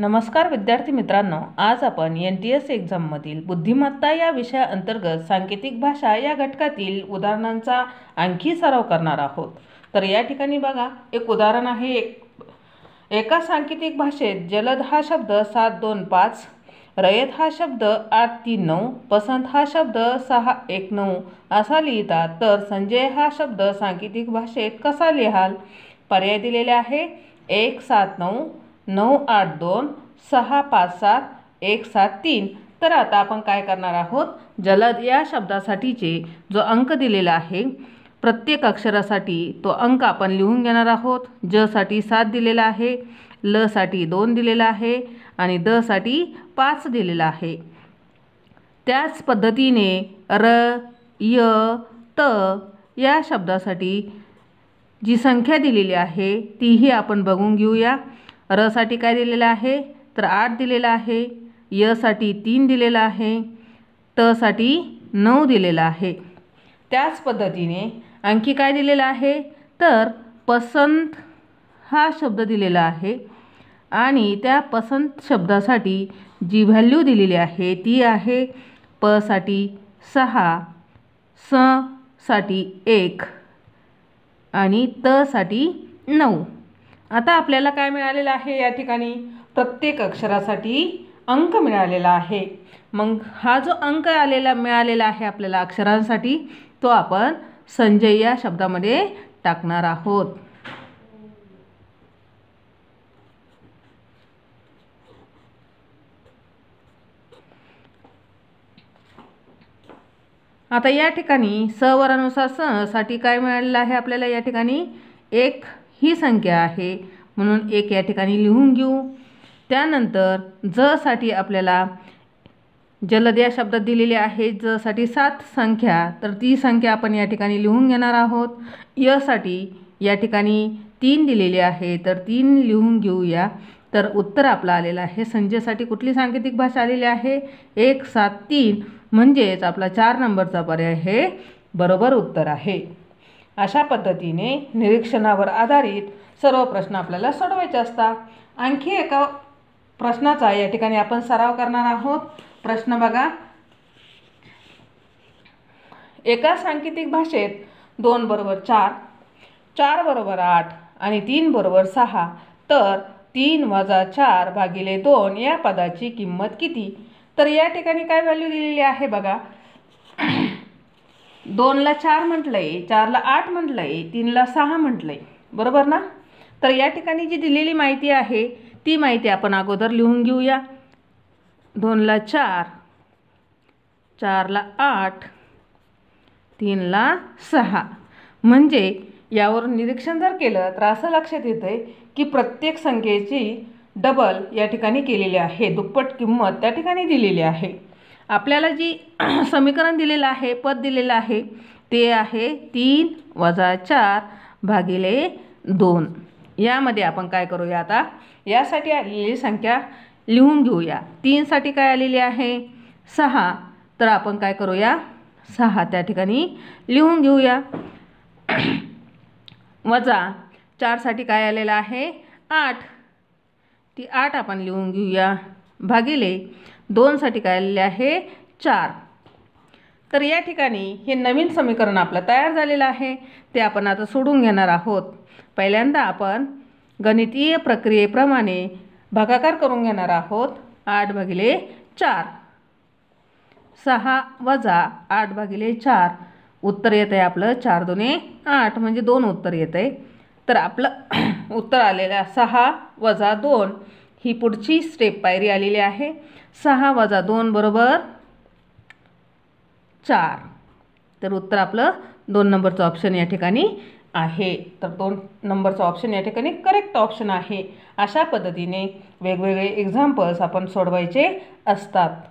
नमस्कार विद्यार्थी मित्रांनो आज आपण एन टी एस एक्झाममधील बुद्धिमत्ता या विषयाअंतर्गत सांकेतिक भाषा या घटकातील उदाहरणांचा आणखी सराव करणार आहोत तर या ठिकाणी बघा एक उदाहरण आहे एक एका सांकेतिक भाषेत जलद हा शब्द सात दोन पाच रयत हा शब्द आठ तीन नऊ पसंत हा शब्द सहा एक नऊ असा लिहितात तर संजय हा शब्द सांकेतिक भाषेत कसा लिहाल पर्याय दिलेला आहे एक सात नऊ नऊ आठ दोन सहा पाच सात एक सात तीन तर आता आपण काय करणार आहोत जलद या शब्दासाठीचे जो अंक दिलेला आहे प्रत्येक अक्षरासाठी तो अंक आपण लिहून घेणार आहोत जसाठी सात दिलेला आहे लसाठी दोन दिलेला आहे आणि दसाठी पाच दिलेला आहे त्याच पद्धतीने र य त या शब्दासाठी जी संख्या दिलेली आहे तीही आपण बघून घेऊया रसाठी काय दिलेलं आहे तर आठ दिलेलं आहे यसाठी तीन दिलेलं आहे साठी नऊ दिलेलं आहे त्याच पद्धतीने आणखी काय दिलेलं आहे तर पसंत हा शब्द दिलेला आहे आणि त्या पसंत शब्दासाठी जी व्हॅल्यू दिलेली आहे ती आहे पसाठी सहा स साठी एक आणि त साठी नऊ आता आपल्याला काय मिळालेलं आहे या ठिकाणी प्रत्येक अक्षरासाठी अंक मिळालेला आहे मग हा जो अंक आलेला मिळालेला आहे आपल्याला अक्षरांसाठी तो आपण संजय या शब्दामध्ये टाकणार आहोत आता या ठिकाणी सवरानुसार साठी काय मिळालेलं आहे आपल्याला या ठिकाणी एक ही संख्या आहे म्हणून एक या ठिकाणी लिहून घेऊ त्यानंतर जसाठी आपल्याला जलद या शब्दात दिलेले आहे जसाठी सात संख्या तर ती संख्या आपण या ठिकाणी लिहून घेणार आहोत साठी या ठिकाणी तीन दिलेली आहे तर तीन लिहून घेऊया तर उत्तर आपलं आलेलं आहे संजयसाठी कुठली सांकेतिक भाषा आलेली आहे एक सात तीन म्हणजेच आपला चार नंबरचा पर्याय हे बरोबर उत्तर आहे अशा पद्धतीने निरीक्षणावर आधारित सर्व प्रश्न आपल्याला सोडवायचे असतात आणखी एका प्रश्नाचा या ठिकाणी आपण सराव करणार आहोत प्रश्न बघा एका सांकेतिक भाषेत दोन बरोबर चार चार बरोबर आठ आणि तीन बरोबर सहा तर तीन वजा चार भागिले दोन या पदाची किंमत किती तर या ठिकाणी काय व्हॅल्यू दिलेली आहे बघा दोनला चार म्हटलं आहे चारला आठ म्हटलं आहे तीनला सहा म्हटलं आहे बरोबर ना तर या ठिकाणी जी दिलेली माहिती आहे ती माहिती आपण अगोदर लिहून घेऊया दोनला चार चारला आठ तीनला सहा म्हणजे यावर निरीक्षण जर केलं तर असं लक्षात येतं आहे की प्रत्येक संख्येची डबल या ठिकाणी केलेली आहे दुप्पट किंमत त्या ठिकाणी दिलेली आहे आपल्याला जी समीकरण दिलेलं आहे पद दिलेलं आहे ते आहे तीन वजा चार भागिले दोन यामध्ये आपण काय करूया आता यासाठी आलेली संख्या लिहून घेऊया तीनसाठी काय आलेली आहे सहा तर आपण काय करूया सहा त्या ठिकाणी लिहून घेऊया वजा चारसाठी काय आलेलं आहे आठ ती आठ आपण लिहून घेऊया भागिले दोनसाठी काय आलेले आहे चार तर या ठिकाणी हे नवीन समीकरण आपलं तयार झालेलं आहे ते आपण आता सोडून घेणार आहोत पहिल्यांदा आपण गणितीय प्रक्रियेप्रमाणे भागाकार करून घेणार आहोत आठ भागिले चार सहा वजा आठ भागिले चार उत्तर येत आहे आपलं चार दोन्ही आठ म्हणजे दोन उत्तर येत आहे तर आपलं उत्तर आलेलं सहा वजा दोन ही पुढची स्टेप पायरी आलेली आहे सहा वजा दोन बरोबर चार तर उत्तर आपलं दोन नंबरचं ऑप्शन या ठिकाणी आहे तर दोन नंबरचं ऑप्शन या ठिकाणी करेक्ट ऑप्शन आहे अशा पद्धतीने वेगवेगळे एक्झाम्पल्स आपण सोडवायचे असतात